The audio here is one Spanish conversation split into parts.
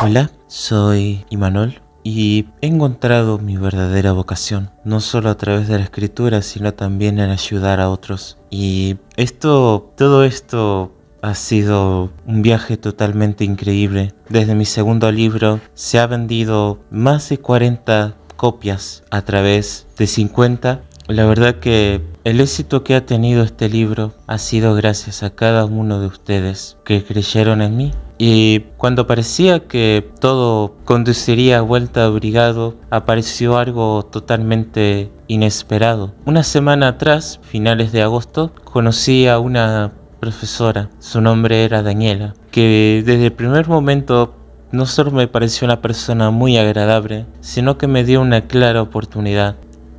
Hola, soy Imanol y he encontrado mi verdadera vocación, no solo a través de la escritura, sino también en ayudar a otros. Y esto, todo esto ha sido un viaje totalmente increíble. Desde mi segundo libro se ha vendido más de 40 copias a través de 50. La verdad que el éxito que ha tenido este libro ha sido gracias a cada uno de ustedes que creyeron en mí y cuando parecía que todo conduciría a vuelta a Brigado, apareció algo totalmente inesperado. Una semana atrás, finales de agosto, conocí a una profesora, su nombre era Daniela, que desde el primer momento no solo me pareció una persona muy agradable, sino que me dio una clara oportunidad,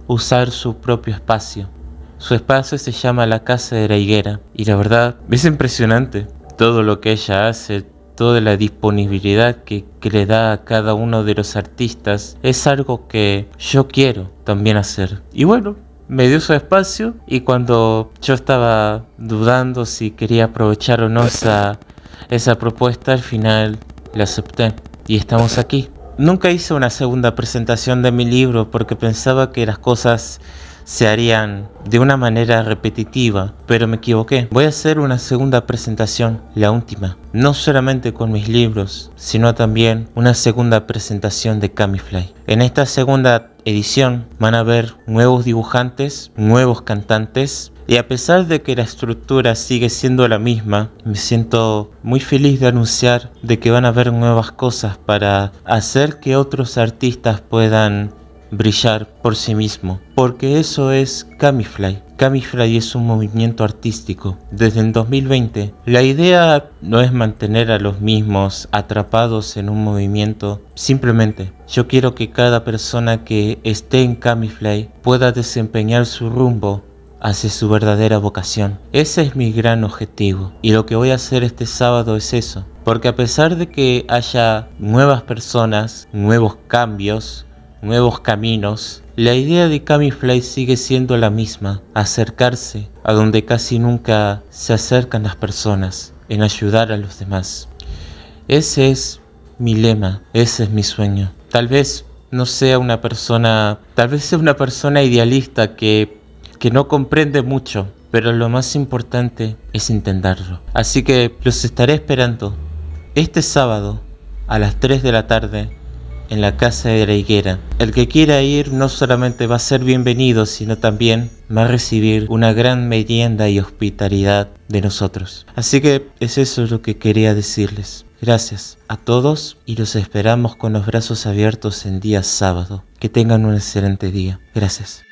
usar su propio espacio. Su espacio se llama la Casa de la Higuera y la verdad es impresionante todo lo que ella hace, de la disponibilidad que, le da a cada uno de los artistas es algo que yo quiero también hacer. Y bueno, me dio su espacio y cuando yo estaba dudando si quería aprovechar o no esa propuesta, al final la acepté y estamos aquí. Nunca hice una segunda presentación de mi libro porque pensaba que las cosas se harían de una manera repetitiva, pero me equivoqué. Voy a hacer una segunda presentación, la última, no solamente con mis libros, sino también una segunda presentación de Camifly. En esta segunda edición van a ver nuevos dibujantes, nuevos cantantes, y a pesar de que la estructura sigue siendo la misma, me siento muy feliz de anunciar de que van a haber nuevas cosas para hacer que otros artistas puedan brillar por sí mismo, porque eso es Camifly. Camifly es un movimiento artístico. Desde el 2020, la idea no es mantener a los mismos atrapados en un movimiento, simplemente yo quiero que cada persona que esté en Camifly pueda desempeñar su rumbo hacia su verdadera vocación. Ese es mi gran objetivo y lo que voy a hacer este sábado es eso, porque a pesar de que haya nuevas personas, nuevos cambios, nuevos caminos. La idea de Camifly sigue siendo la misma, acercarse a donde casi nunca se acercan las personas, en ayudar a los demás. Ese es mi lema, ese es mi sueño. Tal vez no sea una persona, tal vez sea una persona idealista que, que no comprende mucho, pero lo más importante es intentarlo. Así que los estaré esperando este sábado a las 3 de la tarde en la Casa de la Higuera. El que quiera ir no solamente va a ser bienvenido, sino también va a recibir una gran merienda y hospitalidad de nosotros. Así que es eso lo que quería decirles. Gracias a todos y los esperamos con los brazos abiertos en día sábado. Que tengan un excelente día. Gracias.